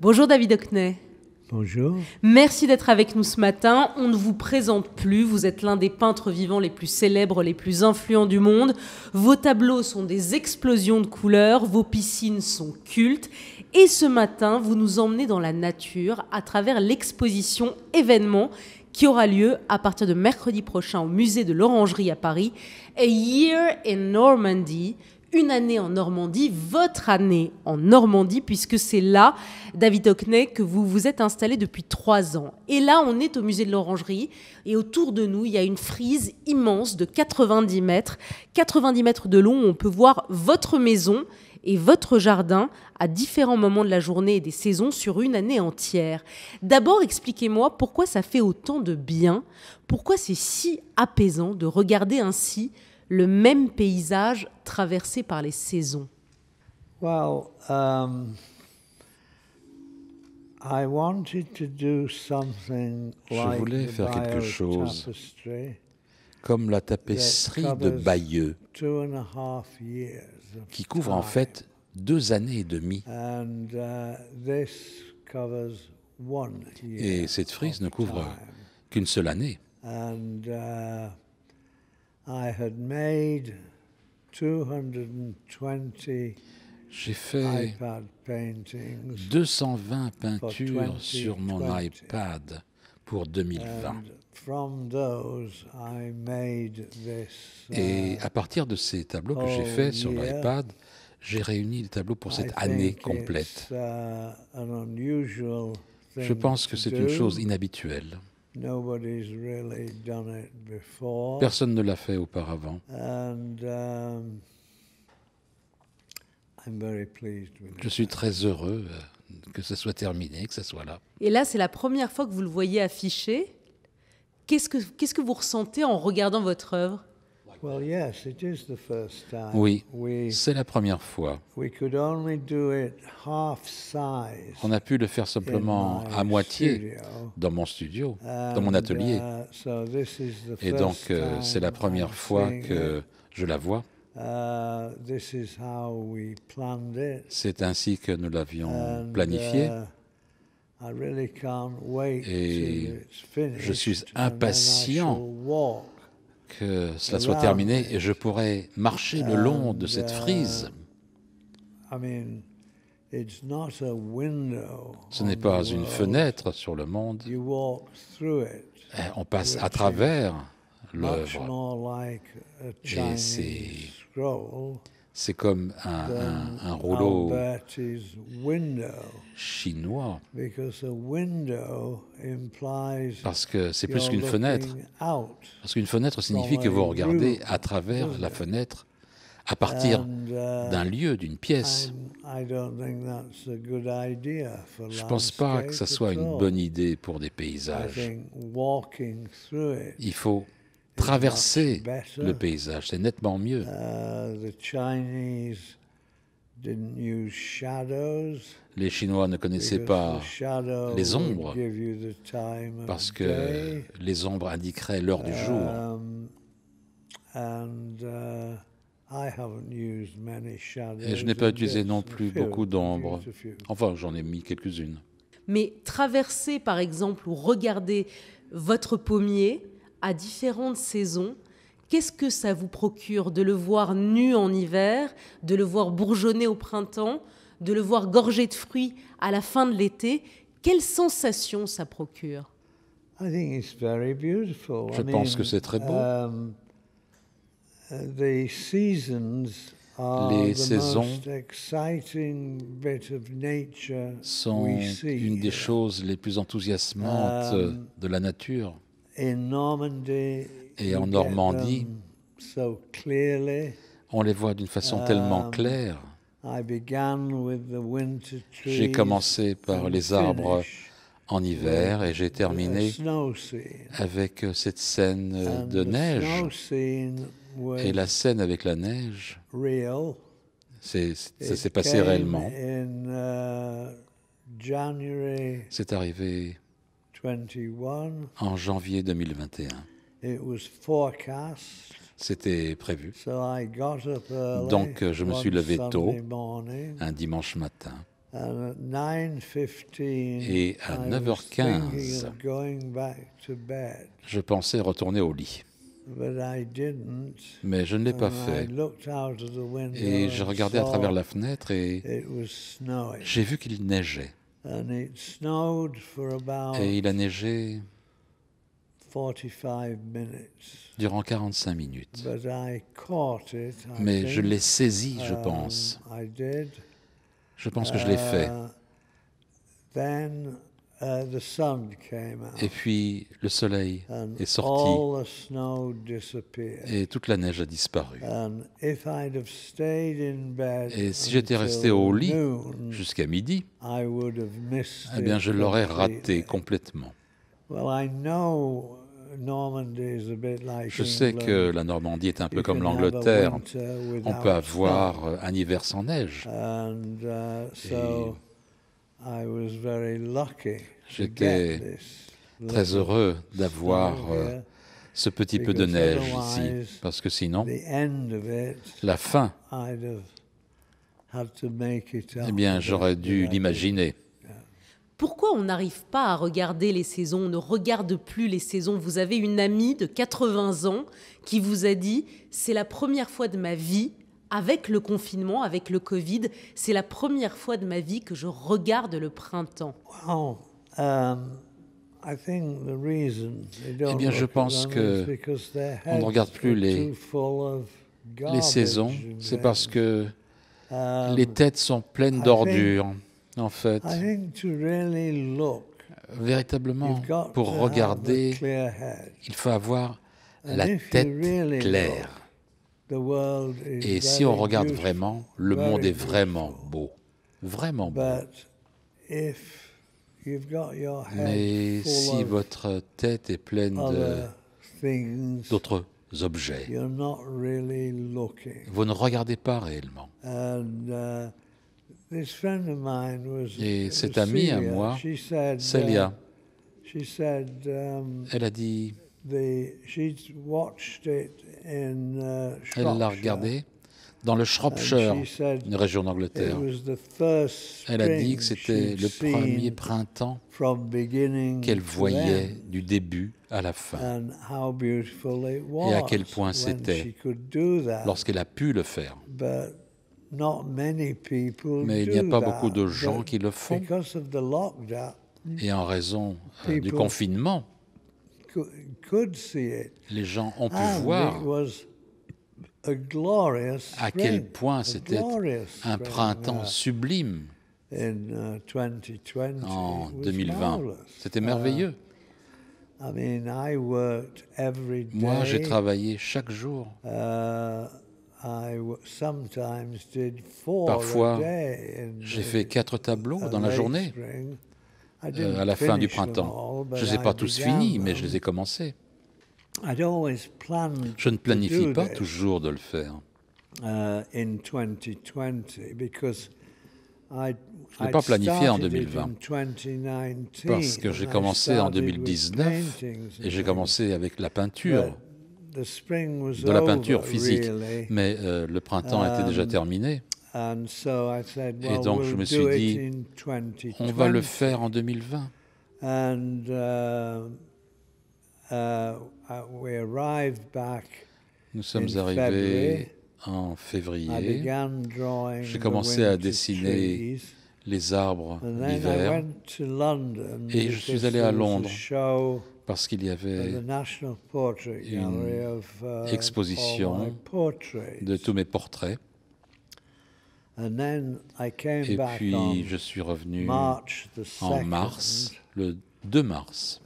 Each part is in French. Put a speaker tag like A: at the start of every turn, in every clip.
A: Bonjour David Hockney. Bonjour. Merci d'être avec nous ce matin. On ne vous présente plus. Vous êtes l'un des peintres vivants les plus célèbres, les plus influents du monde. Vos tableaux sont des explosions de couleurs, vos piscines sont cultes. Et ce matin, vous nous emmenez dans la nature à travers l'exposition événement qui aura lieu à partir de mercredi prochain au musée de l'Orangerie à Paris, A Year in Normandy, une année en Normandie, votre année en Normandie, puisque c'est là, David Hockney, que vous vous êtes installé depuis trois ans. Et là, on est au musée de l'Orangerie, et autour de nous, il y a une frise immense de 90 mètres. 90 mètres de long, on peut voir votre maison et votre jardin à différents moments de la journée et des saisons sur une année entière. D'abord, expliquez-moi pourquoi ça fait autant de bien, pourquoi c'est si apaisant de regarder ainsi le même paysage traversé par les saisons um,
B: Je voulais faire quelque chose
C: comme la tapisserie de Bayeux
B: qui couvre en fait
C: deux années et demie.
B: Uh, et cette frise ne couvre
C: qu'une seule année.
B: Uh, j'ai fait 220 peintures sur mon
C: iPad pour 2020. Et uh, à partir de ces tableaux que j'ai faits sur l'iPad, j'ai réuni les tableaux pour cette année complète.
B: Uh, Je pense que c'est une chose inhabituelle. Personne ne l'a fait auparavant. Um, Je suis
C: très heureux euh, que ce soit terminé, que ce soit là.
A: Et là, c'est la première fois que vous le voyez affiché. Qu'est-ce que, qu'est-ce que vous ressentez en regardant votre œuvre
B: oui,
C: c'est la première fois.
B: On a
C: pu le faire simplement à moitié dans mon studio, dans mon atelier.
B: Uh, Et donc, euh, c'est la première fois que je la vois. Uh,
C: c'est ainsi que nous l'avions planifié.
B: Uh, Et je suis impatient que cela soit terminé
C: et je pourrais marcher le long de cette uh, frise.
B: Ce n'est pas une fenêtre
C: sur le monde.
B: Eh, on passe à
C: travers l'œuvre.
B: Et c'est
C: c'est comme un, rouleau
B: chinois. Parce que c'est plus qu'une fenêtre. Parce qu'une fenêtre signifie que vous regardez à travers la
C: fenêtre à partir uh, d'un lieu, d'une pièce.
B: Je ne pense pas que ça soit une bonne idée pour des paysages. Il faut traverser le uh, paysage. C'est nettement mieux. Uh,
C: les Chinois ne connaissaient pas les ombres
B: parce que
C: les ombres indiqueraient l'heure du jour.
B: Um, uh, Et je n'ai pas utilisé non plus beaucoup d'ombres.
C: Enfin, j'en ai mis quelques-unes.
A: Mais traverser, par exemple, ou regarder votre pommier, à différentes saisons, qu'est-ce que ça vous procure de le voir nu en hiver, de le voir bourgeonner au printemps, de le voir gorgé de fruits à la fin de l'été Quelle sensation ça procure
B: Je pense que c'est très beau. Um, les saisons sont une
C: des choses les plus enthousiasmantes um, de la nature
B: et en Normandie,
C: on les voit d'une façon tellement um, claire.
B: J'ai commencé par les arbres en hiver et j'ai terminé
C: avec euh, cette scène euh, de neige.
B: Et la
C: scène avec la neige,
B: ça s'est passé réellement. Uh,
C: c'est arrivé en janvier 2021. C'était prévu.
B: Donc je me suis levé tôt, un
C: dimanche matin.
B: Et à 9h15,
C: je pensais retourner au lit.
B: Mais je ne l'ai pas fait. Et je regardais à travers la fenêtre et j'ai vu qu'il neigeait. Et
C: il a neigé durant 45 minutes.
B: Mais je l'ai saisi, je um, pense. Je pense que je l'ai uh, fait. Uh, et puis le soleil est sorti
C: et toute la neige a disparu.
B: Et si j'étais resté au lit jusqu'à midi, eh bien je l'aurais raté complètement. Je sais que la Normandie est un peu comme l'Angleterre. On peut avoir un hiver sans neige. Uh, J'étais très heureux d'avoir euh, ce petit peu de neige ici, parce que sinon, la fin, eh bien, j'aurais
C: dû l'imaginer.
A: Pourquoi on n'arrive pas à regarder les saisons On ne regarde plus les saisons. Vous avez une amie de 80 ans qui vous a dit C'est la première fois de ma vie avec le confinement, avec le Covid, c'est la première fois de ma vie que je regarde le printemps.
B: Um, eh bien, je pense que on ne regarde plus les, les saisons. C'est parce
C: que um, les têtes sont pleines d'ordures, en fait. Véritablement, pour regarder, il faut
B: avoir la tête claire. Et si on regarde vraiment, le monde est vraiment
C: beau, vraiment beau.
B: Mais si
C: votre tête est pleine
B: d'autres objets, vous ne
C: regardez pas réellement.
B: Uh, Et cette amie à moi, Celia, uh, um, elle a dit, Uh, Elle l'a regardé
C: dans le Shropshire, une région d'Angleterre.
B: Elle a dit que c'était le premier printemps qu'elle voyait du début
C: à la fin.
B: Et à quel point c'était lorsqu'elle a pu le faire. Mais il n'y a pas beaucoup de gens qui le font.
C: Et en raison euh, du confinement,
B: les gens ont pu voir à quel point c'était un printemps sublime uh, en 2020. C'était uh, merveilleux. Moi, j'ai travaillé chaque jour. Uh, Parfois, j'ai fait quatre tableaux dans la journée. Euh, à la fin du printemps. Je ne les ai pas tous finis, mais je les ai commencés. Je ne planifie pas
C: toujours de le faire.
B: Uh, je n'ai pas planifié en 2020 parce que j'ai commencé en 2019 et j'ai commencé avec la peinture, de la peinture physique, mais euh, le printemps était déjà um, terminé. Et donc je me suis dit, on va le faire en
C: 2020.
B: Uh, uh, uh, Nous sommes arrivés en
C: février. J'ai commencé à dessiner les arbres l'hiver. Et je suis allé à Londres parce qu'il y avait
B: une exposition
C: de tous mes portraits
B: et puis je suis revenu en mars,
C: le 2 mars.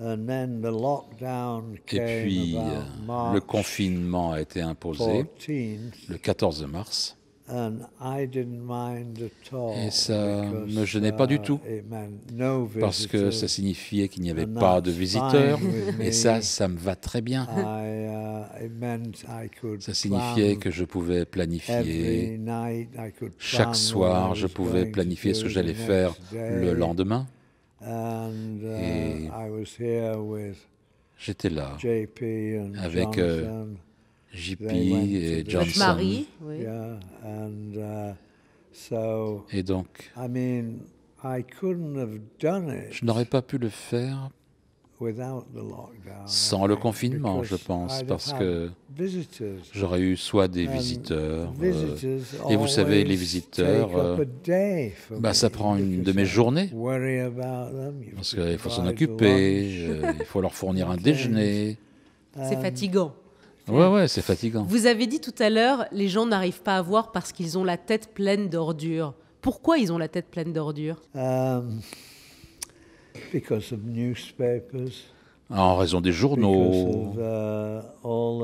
B: Et puis le
C: confinement a été imposé le 14 mars.
B: Et ça me gênait pas du uh, tout, parce que ça signifiait qu'il n'y avait pas de visiteurs, et ça, ça me va très bien. Uh, ça signifiait que je pouvais planifier, chaque soir, je pouvais planifier ce que j'allais faire le lendemain. Uh, et j'étais là avec... Euh, JP Johnson. Oui. Uh, et donc, je
C: n'aurais pas pu le faire
B: sans le confinement, je pense, parce que j'aurais eu soit des visiteurs, euh, et
C: vous savez, les visiteurs, euh, bah, ça prend une de mes journées,
B: parce qu'il faut s'en occuper,
C: il faut leur fournir un déjeuner.
B: C'est
A: fatigant.
C: Ouais, c'est fatigant. Vous
A: avez dit tout à l'heure, les gens n'arrivent pas à voir parce qu'ils ont la tête pleine d'ordures. Pourquoi ils ont la tête pleine d'ordures
B: euh,
C: ah, En raison des journaux,
B: uh, en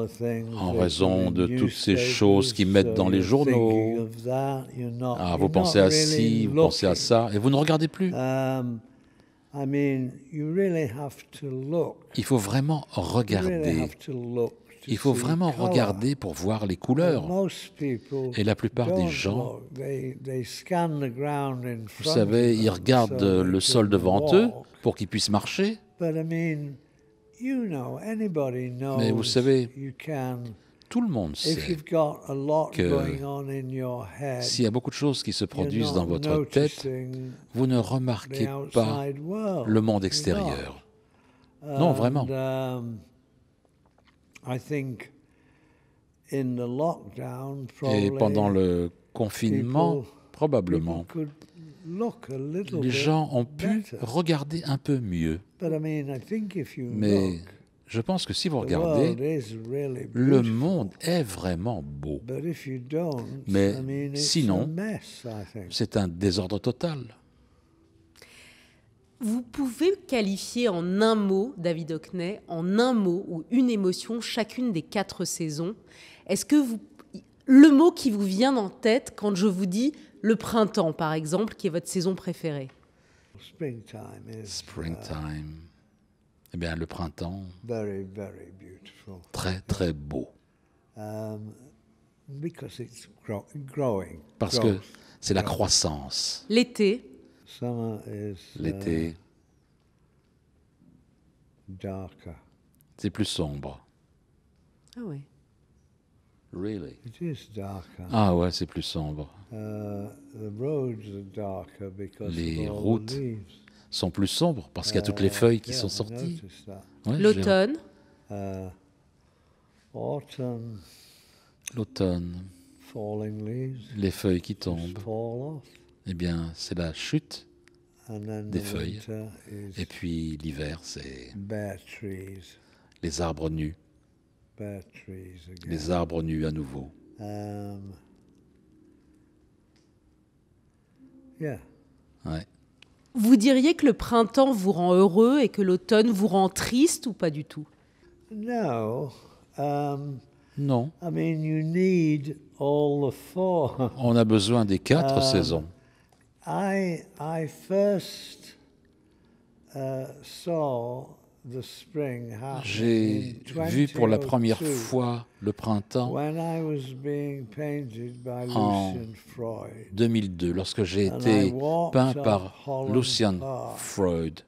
B: raison de toutes ces choses qu'ils mettent dans les journaux. Ah, vous pensez à ci, vous
C: pensez à ça, et vous ne regardez plus. Um, Il faut vraiment regarder.
B: Il faut vraiment regarder
C: pour voir les couleurs.
B: Et la plupart des gens, vous savez, ils regardent le sol devant eux
C: pour qu'ils puissent marcher.
B: Mais vous savez,
C: tout le monde sait
B: que s'il y a beaucoup de choses qui se produisent
C: dans votre tête, vous ne remarquez pas le monde extérieur.
B: Non, vraiment. Um, et pendant le confinement, probablement, les gens ont pu
C: regarder un peu mieux. Mais je pense que si vous regardez, le monde est vraiment
B: beau. Mais sinon,
C: c'est un désordre total.
A: Vous pouvez qualifier en un mot, David Hockney, en un mot ou une émotion, chacune des quatre saisons. Est-ce que vous, le mot qui vous vient en tête quand je vous dis le printemps, par exemple, qui est votre saison préférée Springtime.
B: Is, uh, Eh bien, le printemps. Very, very beautiful.
C: Très, très beau.
B: Um, because Parce que
C: c'est la croissance.
B: L'été. Uh, L'été,
C: c'est plus sombre.
B: Ah oui. Really? Ah ouais, c'est plus sombre. Uh, les routes
C: sont plus sombres parce qu'il y a toutes les uh, feuilles qui sont sorties. L'automne. L'automne.
B: Les feuilles qui tombent
C: eh bien, c'est la chute
B: des feuilles. Et puis l'hiver, c'est les arbres nus. Les arbres nus à nouveau. Um,
A: vous diriez que le printemps vous rend heureux et que l'automne vous rend triste ou pas du tout
B: um, Non. non. On
C: a besoin des quatre um, saisons.
B: Uh, j'ai vu pour la première oh fois le printemps en 2002, lorsque j'ai été peint par Lucian Freud.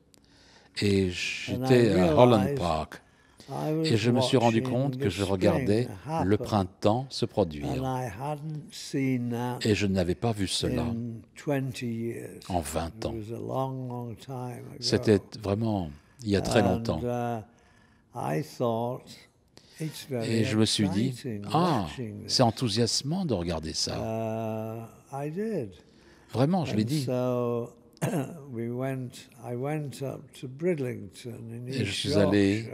C: Et j'étais à Holland Park et je me suis rendu compte que je regardais le printemps se produire.
B: Et je n'avais pas vu cela en 20 ans. C'était
C: vraiment il y a très longtemps.
B: Uh, et je me suis dit, ah, c'est
C: enthousiasmant de regarder
B: ça. Uh, vraiment, je l'ai dit. Et je suis allé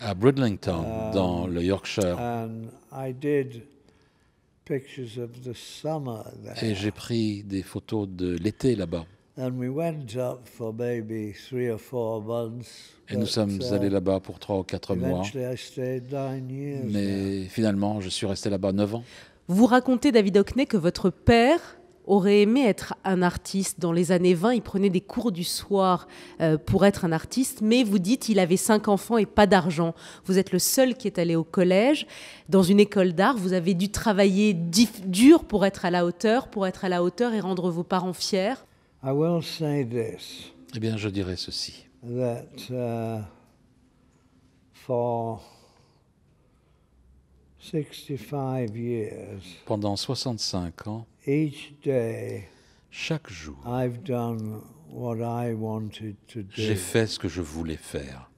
C: à Bridlington, dans um, le Yorkshire. Et j'ai pris des photos de l'été là-bas.
B: Et nous sommes uh, allés là-bas pour trois ou quatre mois.
A: Mais finalement, je suis resté là-bas neuf ans. Vous racontez, David Hockney, que votre père aurait aimé être un artiste. Dans les années 20, il prenait des cours du soir euh, pour être un artiste, mais vous dites il avait cinq enfants et pas d'argent. Vous êtes le seul qui est allé au collège, dans une école d'art. Vous avez dû travailler dur pour être à la hauteur, pour être à la hauteur et rendre vos parents fiers.
B: eh bien, je dirais ceci. Uh,
C: pendant 65 ans,
B: chaque jour, j'ai fait
C: ce que je voulais faire.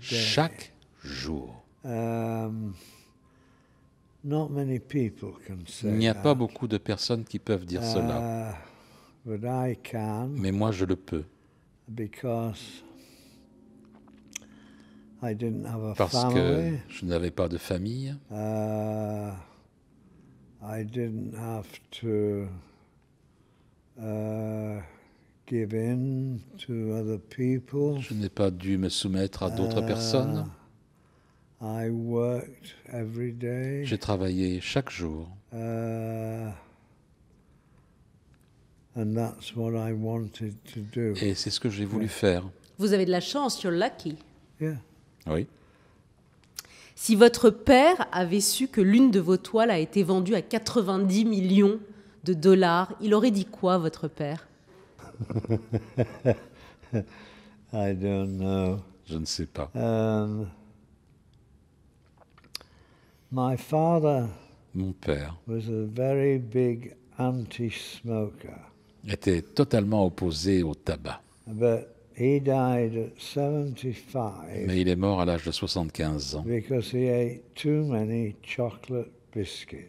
B: Chaque jour. Um, Il n'y a pas beaucoup de personnes qui peuvent dire uh, cela. Mais moi, je le peux. Because parce que je n'avais pas de famille. Je
C: n'ai pas dû me soumettre à d'autres uh, personnes. J'ai travaillé chaque jour.
B: Uh, Et
C: c'est ce que j'ai voulu faire.
A: Vous avez de la chance, you're lucky. Yeah. Oui. Si votre père avait su que l'une de vos toiles a été vendue à 90 millions de dollars, il aurait dit quoi, votre père
B: Je ne sais pas. Um, my Mon père big
C: était totalement opposé au tabac
B: died Mais
C: il est mort à l'âge de 75 ans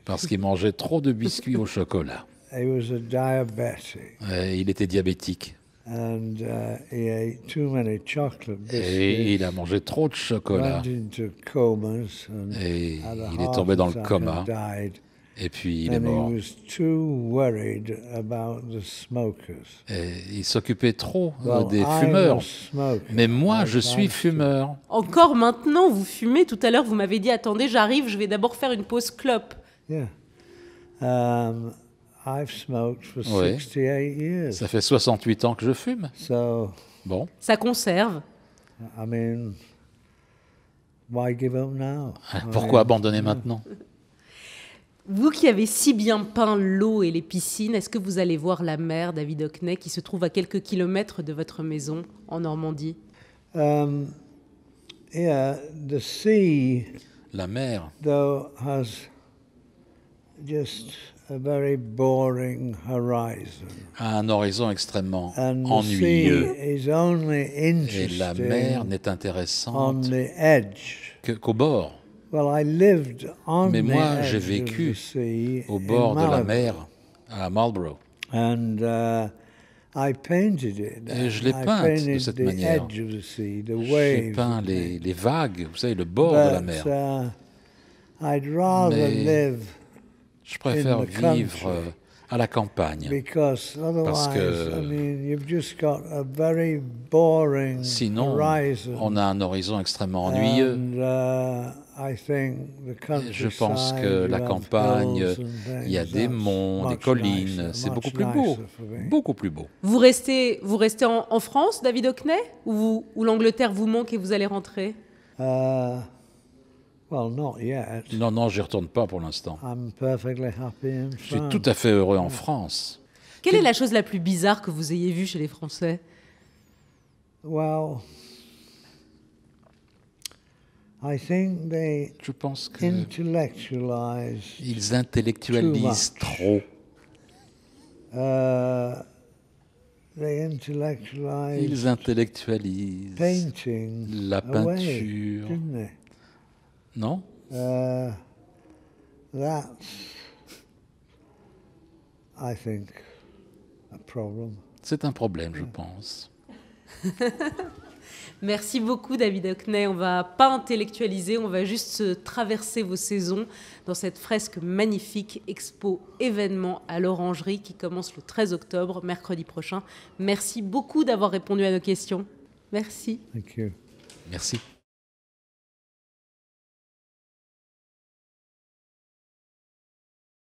C: parce qu'il mangeait trop de biscuits au chocolat.
B: il
C: était diabétique
B: uh, et il a mangé
C: trop de chocolat
B: Et il est tombé dans le coma. Et puis il est mort. Et
C: il s'occupait trop euh, des fumeurs. Mais moi, je suis fumeur.
A: Encore maintenant, vous fumez. Tout à l'heure, vous m'avez dit attendez, j'arrive, je vais d'abord faire une pause clope.
B: Um, oui. Ça fait
C: 68 ans que je
B: fume. bon.
A: Ça conserve.
B: Pourquoi abandonner maintenant
A: vous qui avez si bien peint l'eau et les piscines, est-ce que vous allez voir la mer, David Hockney, qui se trouve à quelques kilomètres de votre maison en Normandie um, La mer.
C: a un horizon extrêmement ennuyeux.
B: Et la mer n'est intéressante qu'au bord. Mais moi, j'ai vécu au bord de la mer à Marlborough. Uh, Et je l'ai peinte de cette manière. J'ai
C: peint les, vagues, vous savez, le bord de la mer.
B: Uh, Mais je préfère vivre
C: euh, à la campagne.
B: Parce que sinon, on
C: a un horizon extrêmement ennuyeux.
B: Uh, je pense que la campagne, il y a des monts, des collines, c'est beaucoup plus beau, beaucoup plus beau.
A: Vous restez, vous restez en, France, David Hockney, ou, l'Angleterre vous manque et vous allez rentrer
B: uh, Non,
C: non, je retourne pas pour l'instant. Je
B: suis tout à fait heureux en France.
A: Quelle est la chose la plus bizarre que vous ayez vue chez les Français
B: je pense qu'ils
C: intellectualisent trop. Ils intellectualisent la peinture.
B: Non C'est un problème, je
C: pense.
A: Merci beaucoup David Hockney. On va pas intellectualiser, on va juste traverser vos saisons dans cette fresque magnifique expo événement à l'Orangerie qui commence le 13 octobre, mercredi prochain. Merci beaucoup d'avoir répondu à nos questions. Merci.
B: Merci.